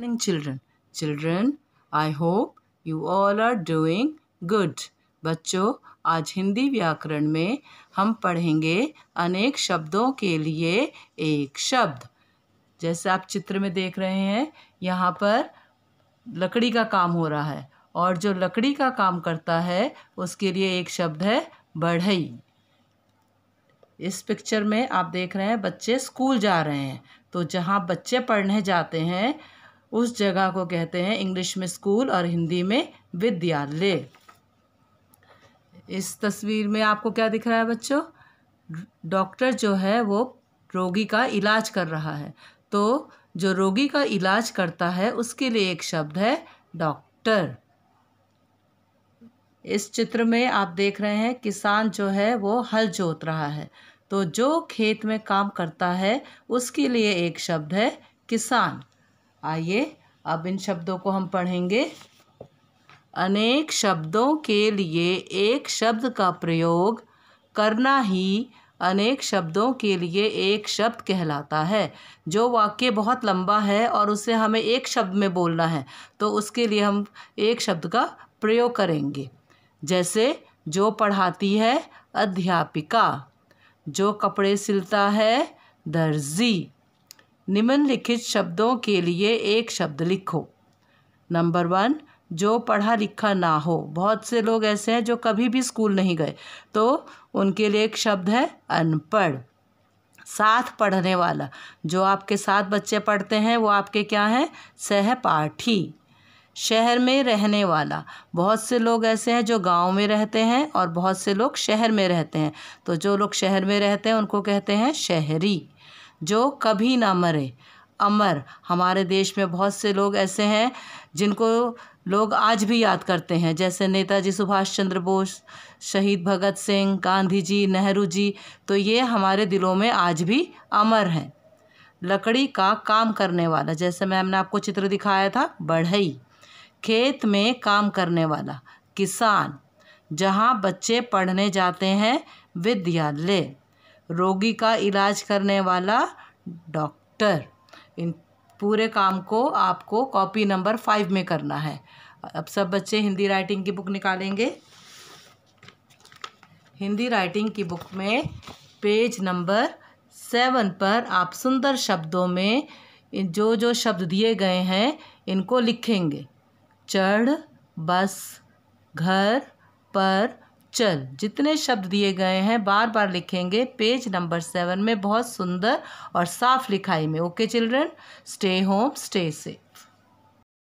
morning, children. Children, I hope you all are doing good. बच्चों आज हिंदी व्याकरण में हम पढ़ेंगे अनेक शब्दों के लिए एक शब्द जैसे आप चित्र में देख रहे हैं यहाँ पर लकड़ी का काम हो रहा है और जो लकड़ी का काम करता है उसके लिए एक शब्द है बढ़ई इस पिक्चर में आप देख रहे हैं बच्चे स्कूल जा रहे हैं तो जहाँ बच्चे पढ़ने जाते हैं उस जगह को कहते हैं इंग्लिश में स्कूल और हिंदी में विद्यालय इस तस्वीर में आपको क्या दिख रहा है बच्चों डॉक्टर जो है वो रोगी का इलाज कर रहा है तो जो रोगी का इलाज करता है उसके लिए एक शब्द है डॉक्टर इस चित्र में आप देख रहे हैं किसान जो है वो हल जोत रहा है तो जो खेत में काम करता है उसके लिए एक शब्द है किसान आइए अब इन शब्दों को हम पढ़ेंगे अनेक शब्दों के लिए एक शब्द का प्रयोग करना ही अनेक शब्दों के लिए एक शब्द कहलाता है जो वाक्य बहुत लंबा है और उसे हमें एक शब्द में बोलना है तो उसके लिए हम एक शब्द का प्रयोग करेंगे जैसे जो पढ़ाती है अध्यापिका जो कपड़े सिलता है दर्जी निम्नलिखित शब्दों के लिए एक शब्द लिखो नंबर वन जो पढ़ा लिखा ना हो बहुत से लोग ऐसे हैं जो कभी भी स्कूल नहीं गए तो उनके लिए एक शब्द है अनपढ़ साथ पढ़ने वाला जो आपके साथ बच्चे पढ़ते हैं वो आपके क्या हैं सहपाठी शहर में रहने वाला बहुत से लोग ऐसे हैं जो गांव में रहते हैं और बहुत से लोग शहर में रहते हैं तो जो लोग शहर में रहते हैं उनको कहते हैं शहरी जो कभी ना मरे अमर हमारे देश में बहुत से लोग ऐसे हैं जिनको लोग आज भी याद करते हैं जैसे नेताजी सुभाष चंद्र बोस शहीद भगत सिंह गांधी जी नेहरू जी तो ये हमारे दिलों में आज भी अमर हैं लकड़ी का काम करने वाला जैसे मैम ने आपको चित्र दिखाया था बढ़ई खेत में काम करने वाला किसान जहाँ बच्चे पढ़ने जाते हैं विद्यालय रोगी का इलाज करने वाला डॉक्टर इन पूरे काम को आपको कॉपी नंबर फाइव में करना है अब सब बच्चे हिंदी राइटिंग की बुक निकालेंगे हिंदी राइटिंग की बुक में पेज नंबर सेवन पर आप सुंदर शब्दों में जो जो शब्द दिए गए हैं इनको लिखेंगे चढ़ बस घर पर चल जितने शब्द दिए गए हैं बार बार लिखेंगे पेज नंबर सेवन में बहुत सुंदर और साफ लिखाई में okay children stay home stay से